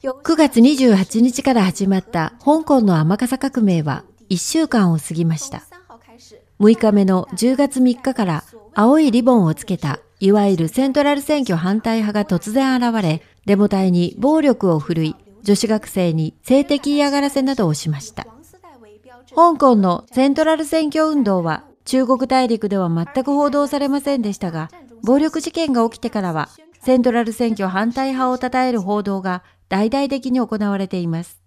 9月28日から始まった香港の雨笠革命は1週間を過ぎました。6日目の10月3日から青いリボンをつけた、いわゆるセントラル選挙反対派が突然現れ、デモ隊に暴力を振るい、女子学生に性的嫌がらせなどをしました。香港のセントラル選挙運動は中国大陸では全く報道されませんでしたが、暴力事件が起きてからは、セントラル選挙反対派を称える報道が大々的に行われています。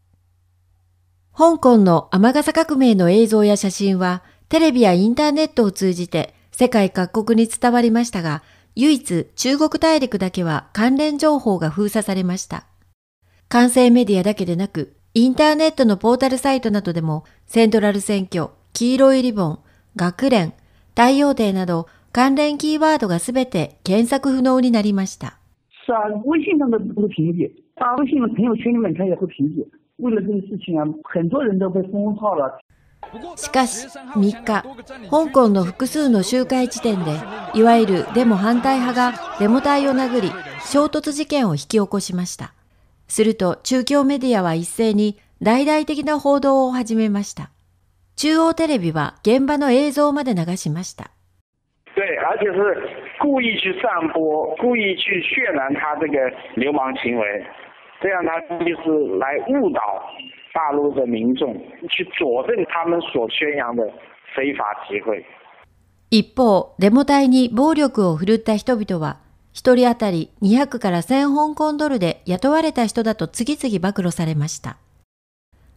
香港の天笠革命の映像や写真はテレビやインターネットを通じて世界各国に伝わりましたが、唯一中国大陸だけは関連情報が封鎖されました。完成メディアだけでなく、インターネットのポータルサイトなどでも、セントラル選挙、黄色いリボン、学連、太陽帝など関連キーワードがすべて検索不能になりました。大信朋友圈里面，他也会评论。为了这个事情啊，很多人都被封号了。しかし3日、香港の複数の集会地点で、いわゆるデモ反対派がデモ隊を殴り、衝突事件を引き起こしました。すると中共メディアは一斉に大々的な報道を始めました。中央テレビは現場の映像まで流しました。故意去散播、故意去渲染他这个流氓行为。这样呢，就是来误导大陆的民众，去佐证他们所宣扬的非法集会。一方、デモ隊に暴力を振るった人々は、一人当たり200から1000香港ドルで雇われた人だと次々暴露されました。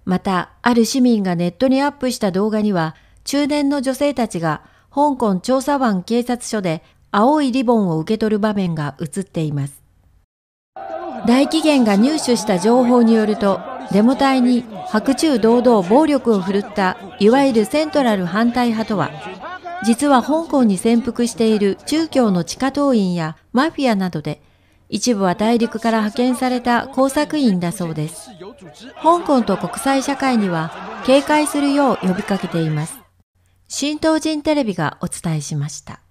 また、ある市民がネットにアップした動画には、中年の女性たちが香港調査湾警察署で青いリボンを受け取る場面が映っています。大紀元が入手した情報によると、デモ隊に白昼堂々暴力を振るった、いわゆるセントラル反対派とは、実は香港に潜伏している中共の地下党員やマフィアなどで、一部は大陸から派遣された工作員だそうです。香港と国際社会には警戒するよう呼びかけています。新東人テレビがお伝えしました。